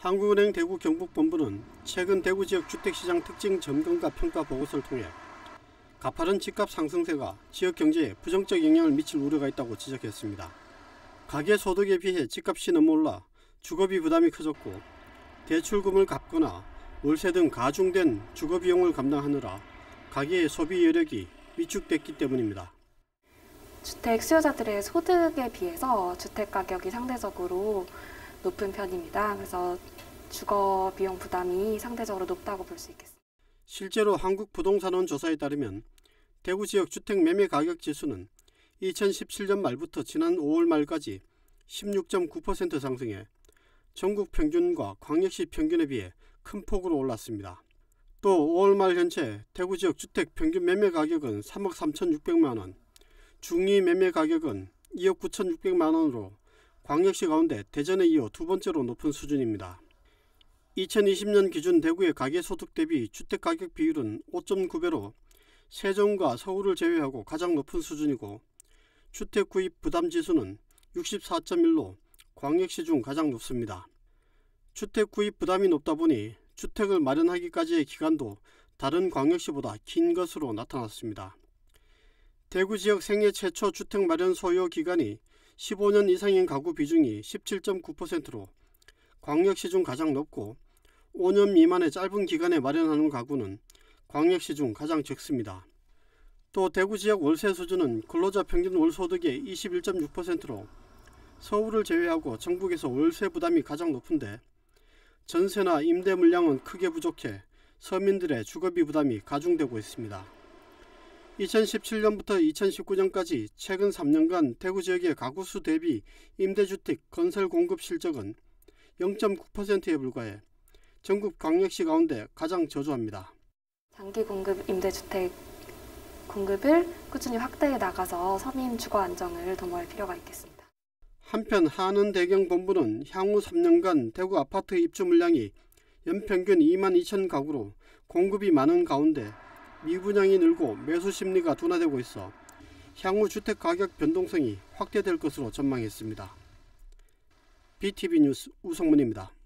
한국은행 대구 경북본부는 최근 대구 지역 주택시장 특징 점검과 평가 보고서를 통해 가파른 집값 상승세가 지역 경제에 부정적 영향을 미칠 우려가 있다고 지적했습니다. 가계 소득에 비해 집값이 너무 올라 주거비 부담이 커졌고 대출금을 갚거나 월세 등 가중된 주거 비용을 감당하느라 가계의 소비 여력이 위축됐기 때문입니다. 주택 수요자들의 소득에 비해서 주택 가격이 상대적으로 높은 편입니다. 그래서 주거 비용 부담이 상대적으로 높다고 볼 수 있겠습니다. 실제로 한국 부동산원 조사에 따르면 대구 지역 주택 매매 가격 지수는 2017년 말부터 지난 5월 말까지 16.9% 상승해 전국 평균과 광역시 평균에 비해 큰 폭으로 올랐습니다. 또 5월 말 현재 대구 지역 주택 평균 매매 가격은 3억 3,600만 원, 중위 매매 가격은 2억 9,600만 원으로 광역시 가운데 대전에 이어 두 번째로 높은 수준입니다. 2020년 기준 대구의 가계소득 대비 주택가격 비율은 5.9배로 세종과 서울을 제외하고 가장 높은 수준이고 주택구입 부담지수는 64.1로 광역시 중 가장 높습니다. 주택구입 부담이 높다 보니 주택을 마련하기까지의 기간도 다른 광역시보다 긴 것으로 나타났습니다. 대구 지역 생애 최초 주택 마련 소요 기간이 15년 이상인 가구 비중이 17.9%로 광역시 중 가장 높고 5년 미만의 짧은 기간에 마련하는 가구는 광역시 중 가장 적습니다. 또 대구 지역 월세 수준은 근로자 평균 월소득의 21.6%로 서울을 제외하고 전국에서 월세 부담이 가장 높은데 전세나 임대 물량은 크게 부족해 서민들의 주거비 부담이 가중되고 있습니다. 2017년부터 2019년까지 최근 3년간 대구 지역의 가구수 대비 임대주택 건설 공급 실적은 0.9%에 불과해 전국 광역시 가운데 가장 저조합니다. 장기 공급 임대주택 공급을 꾸준히 확대해 나가서 서민 주거 안정을 도모할 필요가 있겠습니다. 한편 한은대경본부는 향후 3년간 대구 아파트 입주 물량이 연평균 2만 2천 가구로 공급이 많은 가운데 미분양이 늘고 매수 심리가 둔화되고 있어 향후 주택 가격 변동성이 확대될 것으로 전망했습니다. BTV 뉴스 우성문입니다.